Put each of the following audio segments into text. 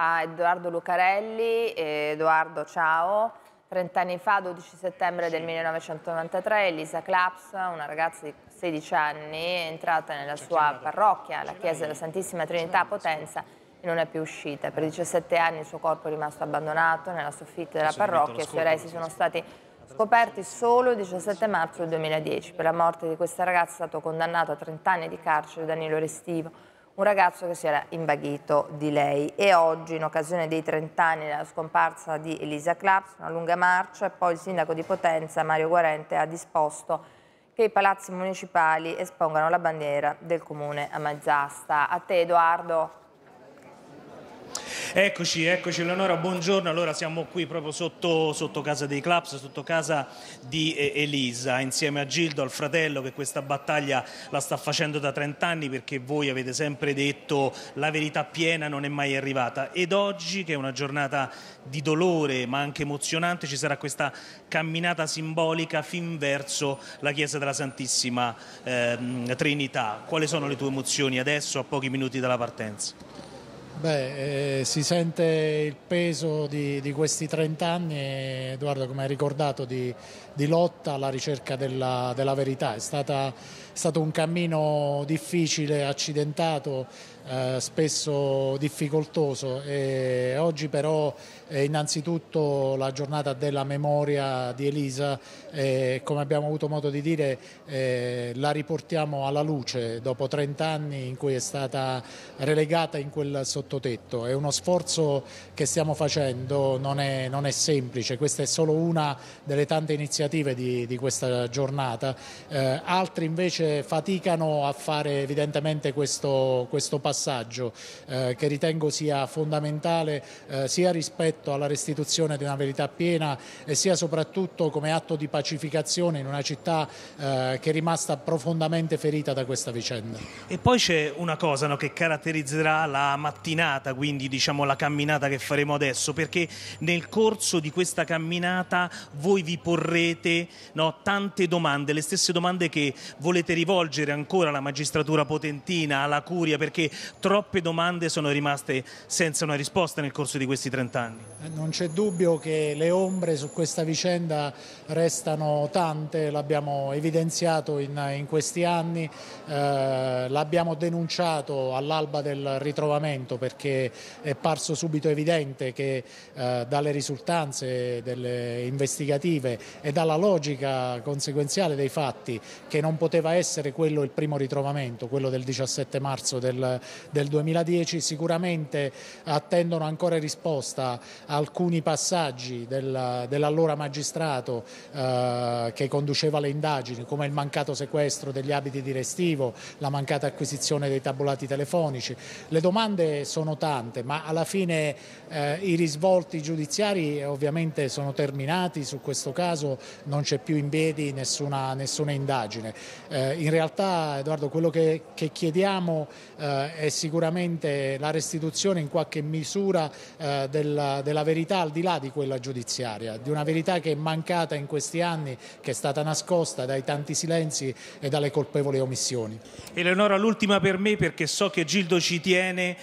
a Edoardo Lucarelli. Edoardo, ciao. 30 anni fa, 12 settembre del 1993, Elisa Claps, una ragazza di 16 anni, è entrata nella sua parrocchia, la chiesa della Santissima Trinità a Potenza, e non è più uscita. Per 17 anni il suo corpo è rimasto abbandonato nella soffitta della parrocchia, i suoi resti sono stati scoperti solo il 17 marzo del 2010. Per la morte di questa ragazza è stato condannato a 30 anni di carcere Danilo Restivo un ragazzo che si era imbaghito di lei e oggi in occasione dei 30 anni della scomparsa di Elisa Claps, una lunga marcia e poi il sindaco di Potenza Mario Guarente ha disposto che i palazzi municipali espongano la bandiera del comune a Amazzasta. A te Edoardo. Eccoci, eccoci Eleonora, buongiorno. Allora siamo qui proprio sotto, sotto casa dei Claps, sotto casa di eh, Elisa, insieme a Gildo, al fratello che questa battaglia la sta facendo da 30 anni perché voi avete sempre detto la verità piena non è mai arrivata. Ed oggi, che è una giornata di dolore ma anche emozionante, ci sarà questa camminata simbolica fin verso la Chiesa della Santissima eh, Trinità. Quali sono le tue emozioni adesso a pochi minuti dalla partenza? Beh, eh, si sente il peso di, di, questi 30 anni, Edoardo, come hai ricordato, di, di lotta alla ricerca della, della verità. È stata stato un cammino difficile, accidentato, eh, spesso difficoltoso. E oggi però è eh, innanzitutto la giornata della memoria di Elisa e eh, come abbiamo avuto modo di dire eh, la riportiamo alla luce dopo 30 anni in cui è stata relegata in quel sottotetto. È uno sforzo che stiamo facendo, non è, non è semplice, questa è solo una delle tante iniziative di, di questa giornata. Eh, altri invece faticano a fare evidentemente questo, questo passaggio eh, che ritengo sia fondamentale eh, sia rispetto alla restituzione di una verità piena e sia soprattutto come atto di pacificazione in una città eh, che è rimasta profondamente ferita da questa vicenda. E poi c'è una cosa no, che caratterizzerà la mattinata, quindi diciamo la camminata che faremo adesso, perché nel corso di questa camminata voi vi porrete no, tante domande, le stesse domande che volete rivolgere ancora alla magistratura potentina, alla curia, perché troppe domande sono rimaste senza una risposta nel corso di questi 30 anni. Eh, non c'è dubbio che le ombre su questa vicenda restano tante, l'abbiamo evidenziato in, in, questi anni, eh, l'abbiamo denunciato all'alba del ritrovamento perché è parso subito evidente che eh, dalle risultanze delle investigative e dalla logica conseguenziale dei fatti che non poteva essere essere quello il primo ritrovamento, quello del 17 marzo del, del 2010. Sicuramente attendono ancora risposta alcuni passaggi del, dell'allora magistrato eh, che conduceva le indagini, come il mancato sequestro degli abiti di restivo, la mancata acquisizione dei tabulati telefonici. Le domande sono tante, ma alla fine eh, i risvolti giudiziari ovviamente sono terminati, su questo caso non c'è più in piedi nessuna, nessuna indagine. Eh, eh, in realtà Edoardo quello che, che chiediamo eh, è sicuramente la restituzione in qualche misura eh, della, della, verità al di là di quella giudiziaria, di una verità che è mancata in questi anni, che è stata nascosta dai tanti silenzi e dalle colpevoli omissioni. Eleonora l'ultima per me perché so che Gildo ci tiene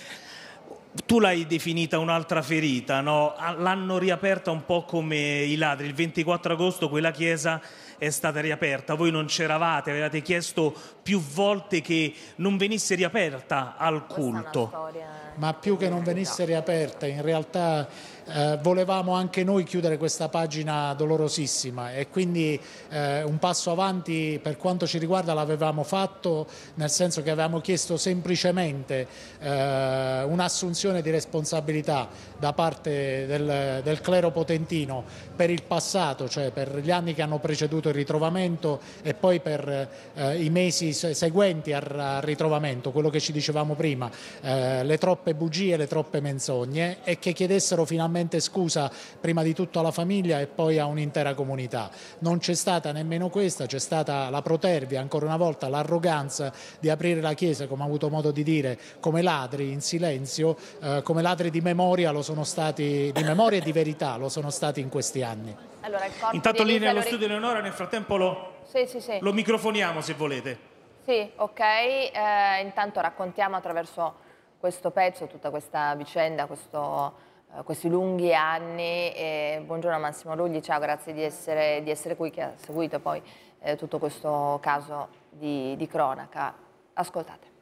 tu l'hai definita un'altra ferita, no? Ah, l'hanno riaperta un po' come i ladri. Il 24 agosto quella chiesa è stata riaperta, voi non c'eravate, avevate chiesto più volte che non venisse riaperta al culto. Ma più che non venisse riaperta, in realtà eh, volevamo anche noi chiudere questa pagina dolorosissima e quindi eh, un passo avanti per quanto ci riguarda l'avevamo fatto nel senso che avevamo chiesto semplicemente eh, un'assunzione di responsabilità da parte del, del clero potentino per il passato, cioè per gli anni che hanno preceduto il ritrovamento e poi per eh, i mesi seguenti al, al, ritrovamento, quello che ci dicevamo prima, eh, le troppe bugie, le troppe menzogne e che chiedessero finalmente veramente scusa prima di tutto alla famiglia e poi a un'intera comunità. Non c'è stata nemmeno questa, c'è stata la protervia, ancora una volta l'arroganza di aprire la Chiesa, come ho avuto modo di dire, come ladri in silenzio, eh, come ladri di memoria, stati, di memoria e di verità lo sono stati in questi anni. Allora, Intanto lì nello allora... studio Leonora nel frattempo lo, sì, sì, sì. lo microfoniamo se volete. Sì, ok. Eh, intanto raccontiamo attraverso questo pezzo tutta questa vicenda, questo eh, questi lunghi anni. E buongiorno Massimo Lugli, ciao, grazie di essere, di essere qui, che ha seguito poi eh, tutto questo caso di, di cronaca. Ascoltate.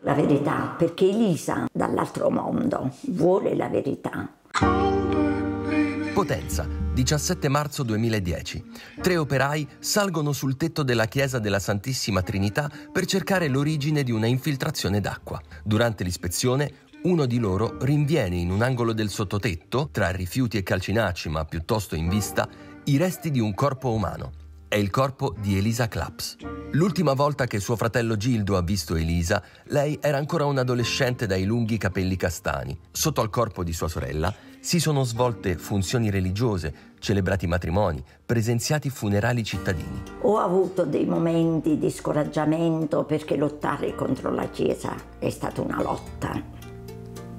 La verità, perché Elisa dall'altro mondo vuole la verità. Potenza, 17 marzo 2010. Tre operai salgono sul tetto della chiesa della Santissima Trinità per cercare l'origine di una infiltrazione d'acqua. Durante l'ispezione uno di loro rinviene in un angolo del sottotetto, tra rifiuti e calcinacci ma piuttosto in vista, i resti di un corpo umano è il corpo di Elisa Claps. L'ultima volta che suo fratello Gildo ha visto Elisa, lei era ancora un'adolescente dai lunghi capelli castani. Sotto al corpo di sua sorella si sono svolte funzioni religiose, celebrati matrimoni, presenziati funerali cittadini. Ho avuto dei momenti di scoraggiamento perché lottare contro la Chiesa è stata una lotta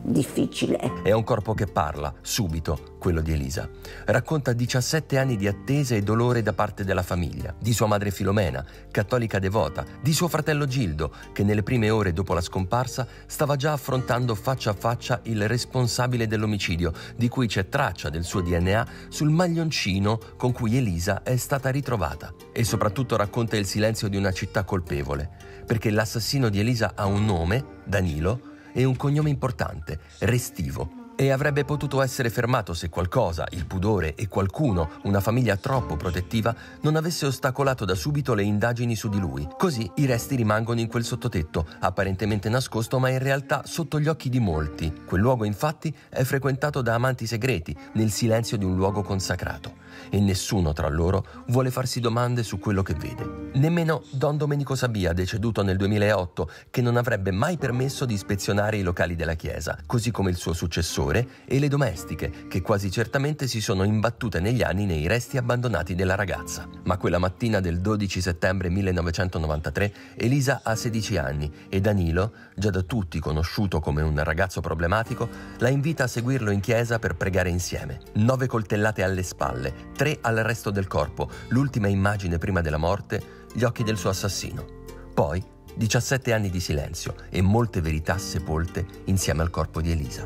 difficile. È un corpo che parla, subito, quello di Elisa. Racconta 17 anni di attesa e dolore da parte della famiglia, di sua madre Filomena, cattolica devota, di suo fratello Gildo, che nelle prime ore dopo la scomparsa stava già affrontando faccia a faccia il responsabile dell'omicidio, di cui c'è traccia del suo DNA sul maglioncino con cui Elisa è stata ritrovata. E soprattutto racconta il silenzio di una città colpevole, perché l'assassino di Elisa ha un nome, Danilo, e un cognome importante, Restivo, e avrebbe potuto essere fermato se qualcosa, il pudore e qualcuno, una famiglia troppo protettiva, non avesse ostacolato da subito le indagini su di lui. Così i resti rimangono in quel sottotetto, apparentemente nascosto ma in realtà sotto gli occhi di molti. Quel luogo infatti è frequentato da amanti segreti, nel silenzio di un luogo consacrato e nessuno tra loro vuole farsi domande su quello che vede. Nemmeno Don Domenico Sabia, deceduto nel 2008, che non avrebbe mai permesso di ispezionare i locali della chiesa, così come il suo successore e le domestiche, che quasi certamente si sono imbattute negli anni nei resti abbandonati della ragazza. Ma quella mattina del 12 settembre 1993 Elisa ha 16 anni e Danilo, già da tutti conosciuto come un ragazzo problematico, la invita a seguirlo in chiesa per pregare insieme. Nove coltellate alle spalle, tre al resto del corpo, l'ultima immagine prima della morte, gli occhi del suo assassino. Poi 17 anni di silenzio e molte verità sepolte insieme al corpo di Elisa.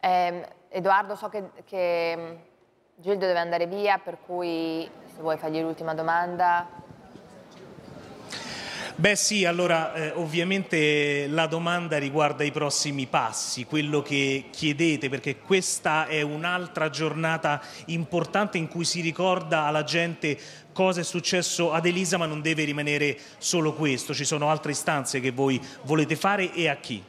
Eh, Edoardo, so che, che mm, Gildo deve andare via, per cui se vuoi fargli l'ultima domanda. Beh sì, allora eh, ovviamente la domanda riguarda i prossimi passi, quello che chiedete, perché questa è un'altra giornata importante in cui si ricorda alla gente cosa è successo ad Elisa, ma non deve rimanere solo questo, ci sono altre istanze che voi volete fare e a chi?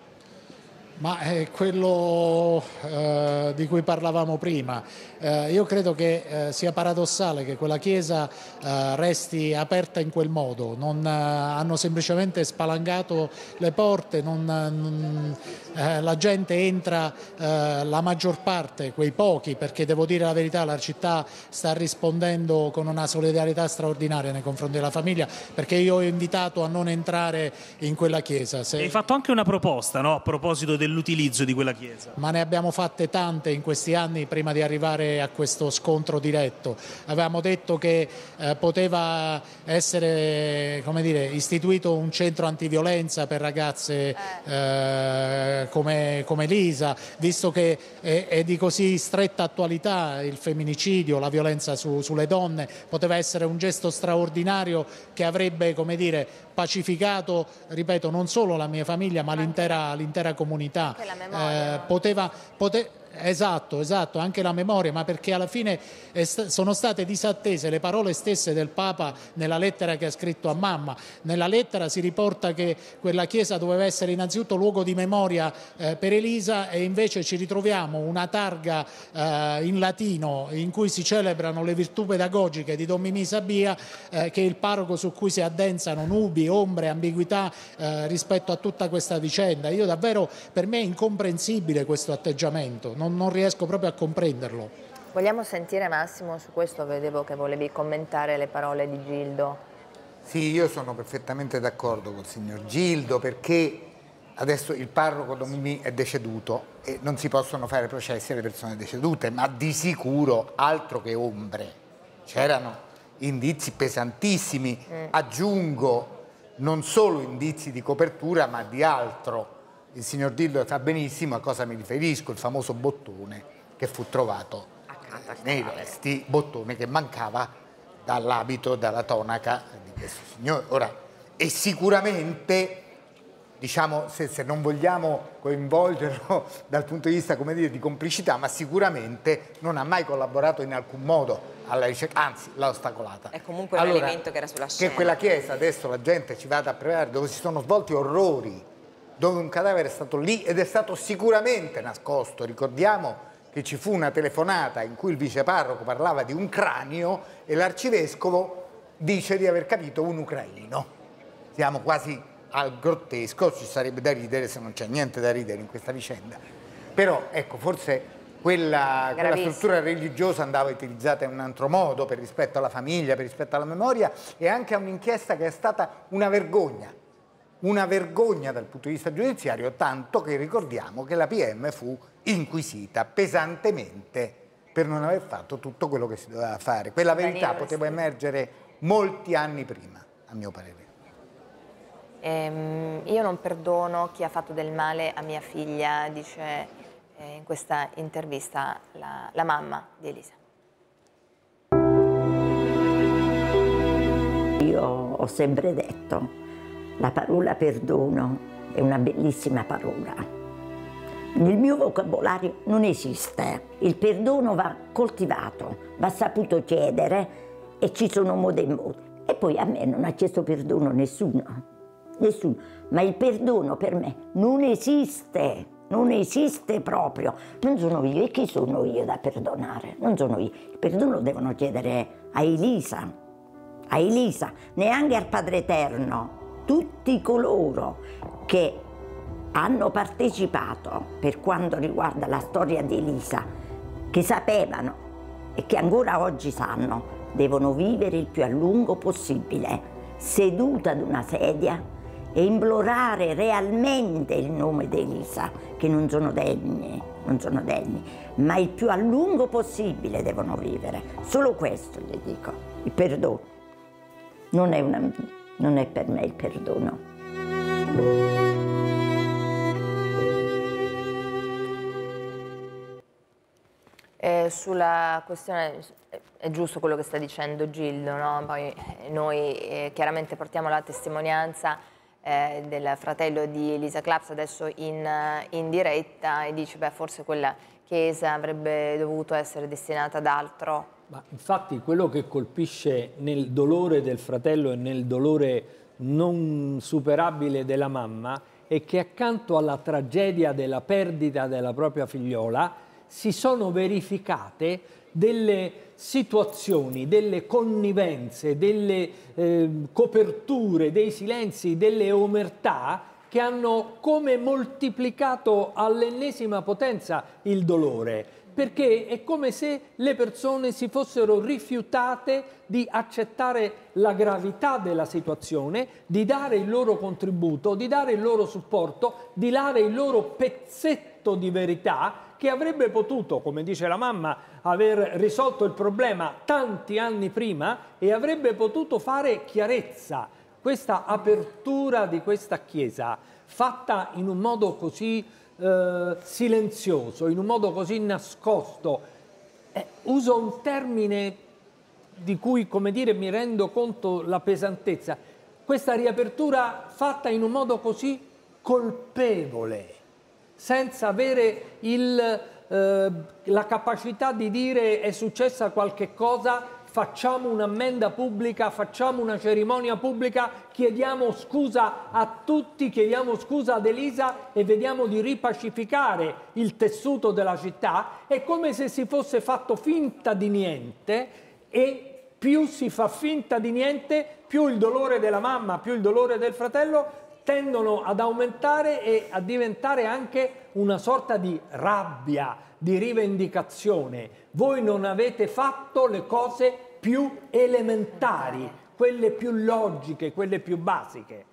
Ma è eh, quello eh, di cui parlavamo prima. Eh, io credo che eh, sia paradossale che quella chiesa eh, resti aperta in quel modo. Non, eh, hanno semplicemente spalancato le porte, non, non, la gente entra, la maggior parte, quei pochi, perché devo dire la verità, la città sta rispondendo con una solidarietà straordinaria nei confronti della famiglia, perché io ho invitato a non entrare in quella chiesa. Se... Hai fatto anche una proposta no? a proposito del dell'utilizzo di quella chiesa. Ma ne abbiamo fatte tante in questi anni prima di arrivare a questo scontro diretto. Avevamo detto che eh, poteva essere come dire, istituito un centro antiviolenza per ragazze eh, eh come, come, Lisa, visto che è, è, di così stretta attualità il femminicidio, la violenza su, sulle donne, poteva essere un gesto straordinario che avrebbe come dire, pacificato, ripeto, non solo la mia famiglia ma l'intera l'intera comunità. Memoria, eh, poteva, pote, Esatto, esatto, anche la memoria, ma perché alla fine sono state disattese le parole stesse del Papa nella lettera che ha scritto a mamma. Nella lettera si riporta che quella chiesa doveva essere innanzitutto luogo di memoria eh, per Elisa e invece ci ritroviamo una targa eh, in latino in cui si celebrano le virtù pedagogiche di Don Mimì Sabia, eh, che è il parroco su cui si addensano nubi, ombre, ambiguità eh, rispetto a tutta questa vicenda. Io davvero per me è incomprensibile questo atteggiamento. Non non, non riesco proprio a comprenderlo. Vogliamo sentire Massimo su questo, vedevo che volevi commentare le parole di Gildo. Sì, io sono perfettamente d'accordo con il signor Gildo perché adesso il parroco Domini è deceduto e non si possono fare processi alle persone decedute, ma di sicuro altro che ombre. C'erano indizi pesantissimi, mm. aggiungo non solo indizi di copertura ma di altro il signor Dillo sa benissimo a cosa mi riferisco, il famoso bottone che fu trovato nei resti, bottone che mancava dall'abito, dalla tonaca di questo signore. Ora, e sicuramente, diciamo, se, se, non vogliamo coinvolgerlo dal punto di vista, come dire, di complicità, ma sicuramente non ha mai collaborato in alcun modo alla ricerca, anzi l'ha ostacolata. È comunque allora, un elemento che era sulla scena. Che quella chiesa adesso la gente ci vada a pregare, dove si sono svolti orrori, dove un cadavere è stato lì ed è stato sicuramente nascosto. Ricordiamo che ci fu una telefonata in cui il viceparroco parlava di un cranio e l'arcivescovo dice di aver capito un ucraino. Siamo quasi al grottesco, ci sarebbe da ridere se non c'è niente da ridere in questa vicenda. Però ecco, forse quella, quella, struttura religiosa andava utilizzata in un altro modo per rispetto alla famiglia, per rispetto alla memoria e anche a un'inchiesta che è stata una vergogna una vergogna dal punto di vista giudiziario, tanto che ricordiamo che la PM fu inquisita pesantemente per non aver fatto tutto quello che si doveva fare. Quella verità poteva emergere molti anni prima, a mio parere. Ehm, io non perdono chi ha fatto del male a mia figlia, dice eh, in questa intervista la, la mamma di Elisa. Io ho sempre detto la parola perdono è una bellissima parola. Nel mio vocabolario non esiste. Il perdono va coltivato, va saputo chiedere e ci sono modi e modi. E poi a me non ha chiesto perdono nessuno, nessuno. Ma il perdono per me non esiste, non esiste proprio. Non sono io, e chi sono io da perdonare? Non sono io. Il perdono devono chiedere a Elisa, a Elisa, neanche al Padre Eterno, tutti coloro che hanno partecipato per quanto riguarda la storia di Elisa, che sapevano e che ancora oggi sanno, devono vivere il più a lungo possibile, seduta ad una sedia e implorare realmente il nome di Elisa, che non sono degni, non sono degni, ma il più a lungo possibile devono vivere. Solo questo gli dico, il perdono non è una non è per me il perdono. Eh, sulla questione, è giusto quello che sta dicendo Gildo, no? Poi eh, noi eh, chiaramente portiamo la testimonianza eh, del fratello di Elisa Claps adesso in, eh, in diretta e dice beh forse quella chiesa avrebbe dovuto essere destinata ad altro ma infatti quello che colpisce nel dolore del fratello e nel dolore non superabile della mamma è che accanto alla tragedia della perdita della propria figliola si sono verificate delle situazioni, delle connivenze, delle eh, coperture, dei silenzi, delle omertà che hanno come moltiplicato all'ennesima potenza il dolore perché è come se le persone si fossero rifiutate di accettare la gravità della situazione, di dare il loro contributo, di dare il loro supporto, di dare il loro pezzetto di verità che avrebbe potuto, come dice la mamma, aver risolto il problema tanti anni prima e avrebbe potuto fare chiarezza. Questa apertura di questa Chiesa, fatta in un modo così eh, silenzioso, in un modo così nascosto. Eh, uso un termine di cui, come dire, mi rendo conto la pesantezza. Questa riapertura fatta in un modo così colpevole, senza avere il, eh, la capacità di dire è successa qualche cosa facciamo un'ammenda pubblica, facciamo una cerimonia pubblica, chiediamo scusa a tutti, chiediamo scusa ad Elisa e vediamo di ripacificare il tessuto della città, è come se si fosse fatto finta di niente e più si fa finta di niente, più il dolore della mamma, più il dolore del fratello tendono ad aumentare e a diventare anche una sorta di rabbia, di rivendicazione. Voi non avete fatto le cose più elementari, quelle più logiche, quelle più basiche.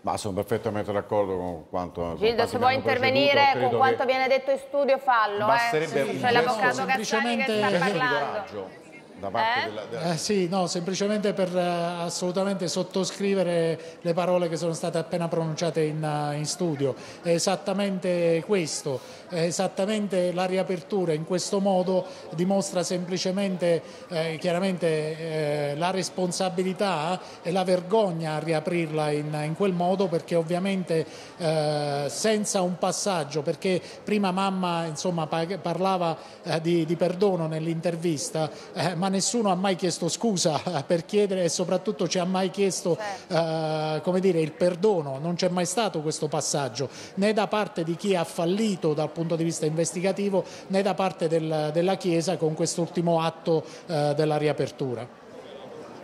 Ma sono perfettamente d'accordo con quanto... Gildo, se vuoi intervenire con quanto viene detto in studio, fallo. Eh. Basterebbe eh. C'è cioè, l'avvocato Gazzani che sta parlando da parte eh? della, della... Eh sì, no, semplicemente per eh, assolutamente sottoscrivere le parole che sono state appena pronunciate in, eh, in studio. È esattamente questo, è esattamente la riapertura in questo modo dimostra semplicemente eh, chiaramente eh, la responsabilità e la vergogna a riaprirla in, in quel modo perché ovviamente senza un passaggio, perché prima mamma insomma, parlava di, di perdono nell'intervista, ma nessuno ha mai chiesto scusa per chiedere e soprattutto ci ha mai chiesto certo. eh, come dire, il perdono, non c'è mai stato questo passaggio né da parte di chi ha fallito dal punto di vista investigativo né da parte del, della Chiesa con quest'ultimo atto eh, della riapertura.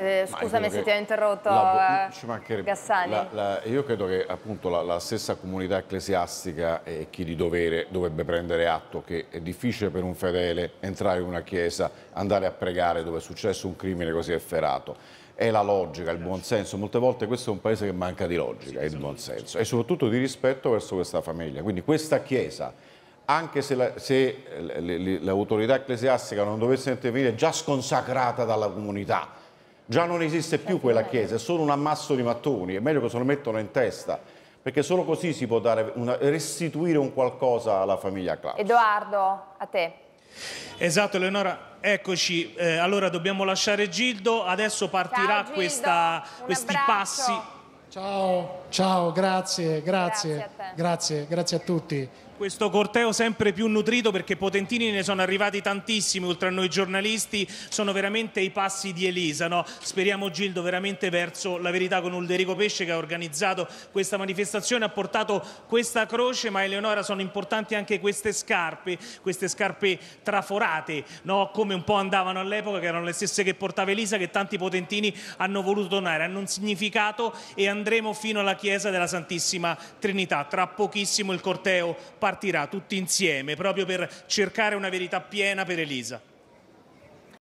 Eh, scusami se ti ho interrotto, la, eh, Gassani. La, la, io credo che appunto la, stessa comunità ecclesiastica e chi di dovere dovrebbe prendere atto che è difficile per un fedele entrare in una chiesa, andare a pregare dove è successo un crimine così efferato. È la logica, il buonsenso. Molte volte questo è un paese che manca di logica e sì, di buonsenso e soprattutto di rispetto verso questa famiglia. Quindi questa chiesa anche se l'autorità ecclesiastica non dovesse intervenire, è già sconsacrata dalla comunità Già non esiste più quella certo. chiesa, è solo un ammasso di mattoni, è meglio che se lo mettono in testa, perché solo così si può una, restituire un qualcosa alla famiglia Claus. Edoardo, a te. Esatto, Eleonora, Eccoci, eh, allora dobbiamo lasciare Gildo, adesso partirà Gildo, questa, questi abbraccio. passi. Ciao, ciao, grazie, grazie, grazie, grazie, grazie a tutti. Questo corteo sempre più nutrito perché potentini ne sono arrivati tantissimi oltre a noi giornalisti, sono veramente i passi di Elisa, no? speriamo Gildo veramente verso la verità con Ulderico Pesce che ha organizzato questa manifestazione, ha portato questa croce ma Eleonora sono importanti anche queste scarpe, queste scarpe traforate no? come un po' andavano all'epoca che erano le stesse che portava Elisa che tanti potentini hanno voluto donare, hanno un significato e andremo fino alla chiesa della Santissima Trinità, tra pochissimo il corteo partirà tutti insieme proprio per cercare una verità piena per Elisa.